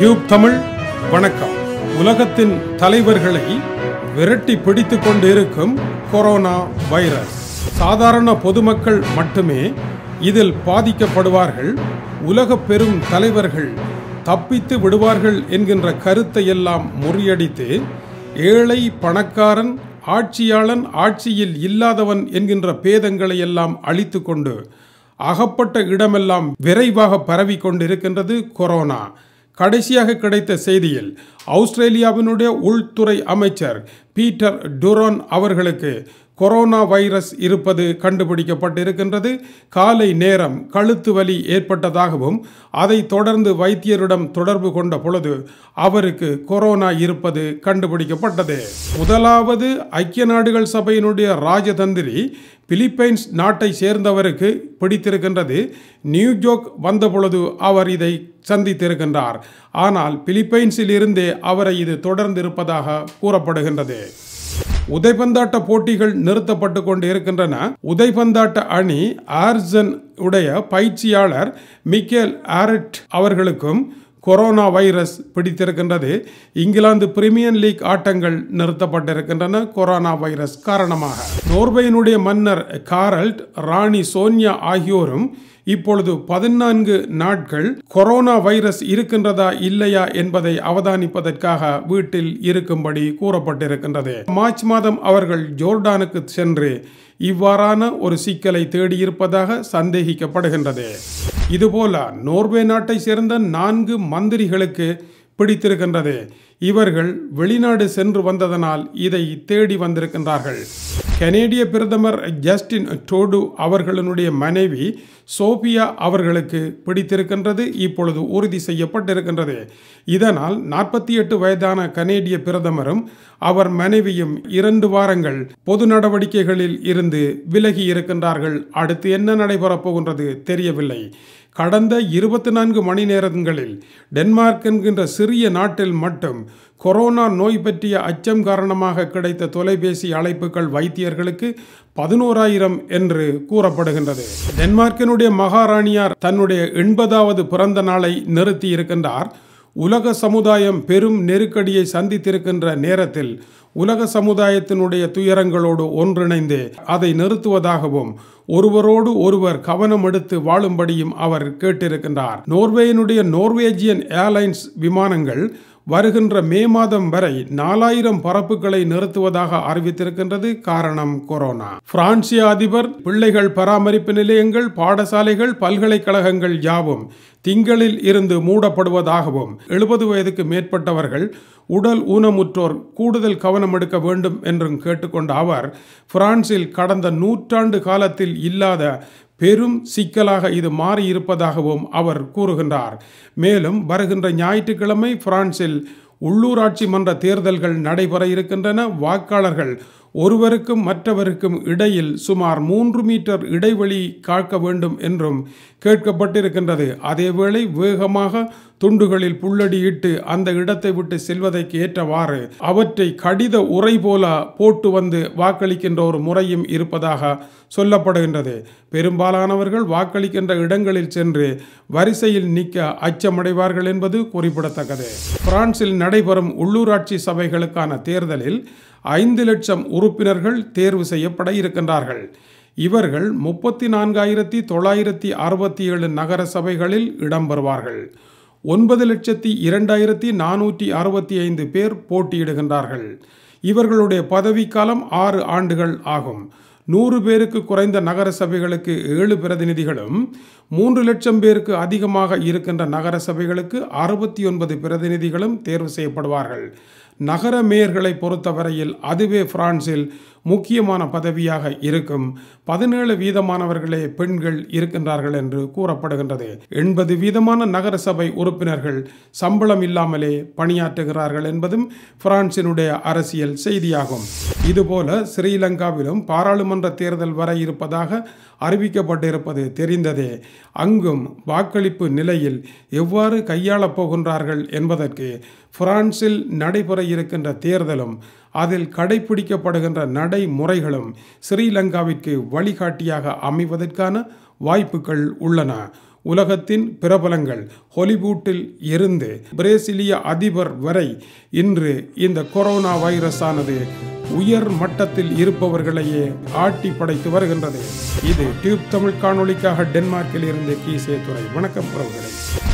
tube Tamil வணக்கம் உலகத்தின் தலைவர்களை விரட்டி பிடித்து கொண்டிருக்கும் கொரோனா வைரஸ் சாதாரண பொதுமக்கள் மட்டுமே இதில் பாதிக்கப்படுவார்கள் உலக பெரும் தலைவர்கள் தப்பித்து விடுவார்கள் என்கின்ற கருத்தை எல்லாம் முறியடித்து ஏழை பணக்காரன் ஆட்சியாளன் ஆட்சியில் இல்லாதவன் என்கின்ற பேதங்களை எல்லாம் அழித்து கொண்டு அகப்பட்ட இடமெல்லாம் விரைவாக பரவி கொண்டிருக்கின்றது கொரோனா கடைசியாக கிடைத்த செய்தியில் ஆஸ்திரேலியாவினுடைய உள்துறை அமைச்சர் பீட்டர் டுரோன் அவர்களுக்கு கொரோனா வைரஸ் இருப்பது கண்டுபிடிக்கப்பட்டிருக்கின்றது காலை நேரம் கழுத்து வலி ஏற்பட்டதாகவும் அதை தொடர்ந்து வைத்தியரிடம் தொடர்பு கொண்ட பொழுது அவருக்கு கொரோனா இருப்பது கண்டுபிடிக்கப்பட்டது முதலாவது ஐக்கிய நாடுகள் சபையினுடைய ராஜதந்திரி பிலிப்பைன்ஸ் நாட்டை சேர்ந்தவருக்கு பிடித்திருக்கின்றது நியூயோர்க் வந்தபொழுது அவர் இதை சந்தித்திருக்கின்றார் ஆனால் பிலிப்பைன்ஸில் இருந்தே அவரை இது தொடர்ந்திருப்பதாக கூறப்படுகின்றது உதைபந்தாட்ட போட்டிகள் நிறுத்தப்பட்டு கொண்டு இருக்கின்றன உதைபந்தாட்ட அணி ஆர்சன் உடைய பயிற்சியாளர் மிக்கேல் ஆரட் அவர்களுக்கும் கொரோனா வைரஸ் பிடித்திருக்கின்றது இங்கிலாந்து பிரீமியர் லீக் ஆட்டங்கள் நிறுத்தப்பட்டிருக்கின்றன கொரோனா வைரஸ் காரணமாக நோர்வேயினுடைய மன்னர் காரல்ட் ராணி சோனியா ஆகியோரும் இப்பொழுது பதினான்கு நாட்கள் கொரோனா வைரஸ் இருக்கின்றதா இல்லையா என்பதை அவதானிப்பதற்காக வீட்டில் இருக்கும்படி கூறப்பட்டிருக்கின்றது மார்ச் மாதம் அவர்கள் ஜோர்டானுக்கு சென்று இவ்வாறான ஒரு சிக்கலை தேடியிருப்பதாக சந்தேகிக்கப்படுகின்றது இதுபோல நோர்வே நாட்டை சேர்ந்த நான்கு மந்திரிகளுக்கு பிடித்திருக்கின்றது இவர்கள் வெளிநாடு சென்று வந்ததனால் இதை தேடி வந்திருக்கின்றார்கள் கனேடிய பிரதமர் ஜஸ்டின் டோடு அவர்களினுடைய மனைவி சோபியா அவர்களுக்கு பிடித்திருக்கின்றது இப்பொழுது உறுதி செய்யப்பட்டிருக்கின்றது இதனால் நாற்பத்தி எட்டு வயதான கனேடிய பிரதமரும் அவர் மனைவியும் இரண்டு வாரங்கள் பொது நடவடிக்கைகளில் இருந்து விலகி இருக்கின்றார்கள் அடுத்து என்ன நடைபெறப் போகின்றது தெரியவில்லை கடந்த இருபத்தி நான்கு மணி நேரங்களில் டென்மார்க் என்கின்ற சிறிய நாட்டில் மட்டும் கொரோனா நோய் பற்றிய அச்சம் காரணமாக கிடைத்த தொலைபேசி அழைப்புகள் வைத்தியர்களுக்கு பதினோராயிரம் என்று கூறப்படுகின்றது டென்மார்க்கினுடைய மகாராணியார் தன்னுடைய எண்பதாவது பிறந்த நாளை நிறுத்தி இருக்கின்றார் உலக சமுதாயம் பெரும் நெருக்கடியை சந்தித்திருக்கின்ற நேரத்தில் உலக சமுதாயத்தினுடைய துயரங்களோடு ஒன்றிணைந்து அதை நிறுத்துவதாகவும் ஒருவரோடு ஒருவர் கவனம் எடுத்து வாழும்படியும் அவர் கேட்டிருக்கின்றார் நோர்வேயினுடைய நோர்வேஜியன் ஏர்லைன்ஸ் விமானங்கள் வருகின்ற மே மாதம் வரை நாலாயிரம் பரப்புகளை நிறுத்துவதாக அறிவித்திருக்கின்றது காரணம் கொரோனா பிரான்சிய அதிபர் பிள்ளைகள் பராமரிப்பு நிலையங்கள் பாடசாலைகள் பல்கலைக்கழகங்கள் யாவும் திங்களில் இருந்து மூடப்படுவதாகவும் எழுபது வயதுக்கு மேற்பட்டவர்கள் உடல் ஊனமுற்றோர் கூடுதல் கவனம் எடுக்க வேண்டும் என்றும் கேட்டுக்கொண்ட அவர் பிரான்சில் கடந்த நூற்றாண்டு காலத்தில் இல்லாத பெரும் சிக்கலாக இது மாறியிருப்பதாகவும் அவர் கூறுகின்றார் மேலும் வருகின்ற ஞாயிற்றுக்கிழமை பிரான்சில் உள்ளூராட்சி மன்ற தேர்தல்கள் நடைபெற இருக்கின்றன வாக்காளர்கள் ஒருவருக்கும் மற்றவருக்கும் இடையில் சுமார் மூன்று மீட்டர் இடைவெளி காக்க வேண்டும் என்றும் கேட்கப்பட்டிருக்கின்றது அதேவேளை வேகமாக துண்டுகளில் புல்லடியிட்டு அந்த இடத்தை விட்டு செல்வதற்கு ஏற்றவாறு அவற்றை கடித உரை போல போட்டு வந்து வாக்களிக்கின்ற ஒரு முறையும் இருப்பதாக சொல்லப்படுகின்றது பெரும்பாலானவர்கள் வாக்களிக்கின்ற இடங்களில் சென்று வரிசையில் நிற்க அச்சமடைவார்கள் என்பது குறிப்பிடத்தக்கது பிரான்சில் நடைபெறும் உள்ளூராட்சி சபைகளுக்கான தேர்தலில் ஐந்து லட்சம் உறுப்பினர்கள் தேர்வு செய்யப்பட இருக்கின்றார்கள் இவர்கள் முப்பத்தி நான்காயிரத்தி தொள்ளாயிரத்தி அறுபத்தி ஏழு நகர சபைகளில் இடம்பெறுவார்கள் ஒன்பது லட்சத்தி இரண்டாயிரத்தி நானூற்றி அறுபத்தி ஐந்து பேர் போட்டியிடுகின்றார்கள் இவர்களுடைய பதவிக்காலம் ஆறு ஆண்டுகள் ஆகும் நூறு பேருக்கு குறைந்த நகர சபைகளுக்கு ஏழு பிரதிநிதிகளும் மூன்று லட்சம் பேருக்கு அதிகமாக இருக்கின்ற நகர சபைகளுக்கு அறுபத்தி ஒன்பது பிரதிநிதிகளும் தேர்வு செய்யப்படுவார்கள் நகர மேயர்களை பொறுத்தவரையில் அதுவே பிரான்சில் முக்கியமான பதவியாக இருக்கும் பதினேழு வீதமானவர்களே பெண்கள் இருக்கின்றார்கள் என்று கூறப்படுகின்றது எண்பது வீதமான நகர சபை உறுப்பினர்கள் சம்பளம் இல்லாமலே பணியாற்றுகிறார்கள் என்பதும் பிரான்சினுடைய அரசியல் செய்தியாகும் இதுபோல ஸ்ரீலங்காவிலும் பாராளுமன்ற தேர்தல் வர இருப்பதாக அறிவிக்கப்பட்டிருப்பது தெரிந்ததே அங்கும் வாக்களிப்பு நிலையில் எவ்வாறு கையாளப் போகின்றார்கள் என்பதற்கு பிரான்சில் நடைபெற இருக்கின்ற தேர்தலும் அதில் கடைபிடிக்கப்படுகின்ற நடைமுறைகளும் ஸ்ரீலங்காவிற்கு வழிகாட்டியாக அமைவதற்கான வாய்ப்புகள் உள்ளன உலகத்தின் பிரபலங்கள் ஹொலிவுட்டில் இருந்து பிரேசிலிய அதிபர் வரை இன்று இந்த கொரோனா வைரஸானது உயர் மட்டத்தில் இருப்பவர்களையே ஆட்டி படைத்து வருகின்றது இது டியூப் தமிழ் காணொலிக்காக டென்மார்க்கில் இருந்து கீசே துறை வணக்கம் உறவுகளை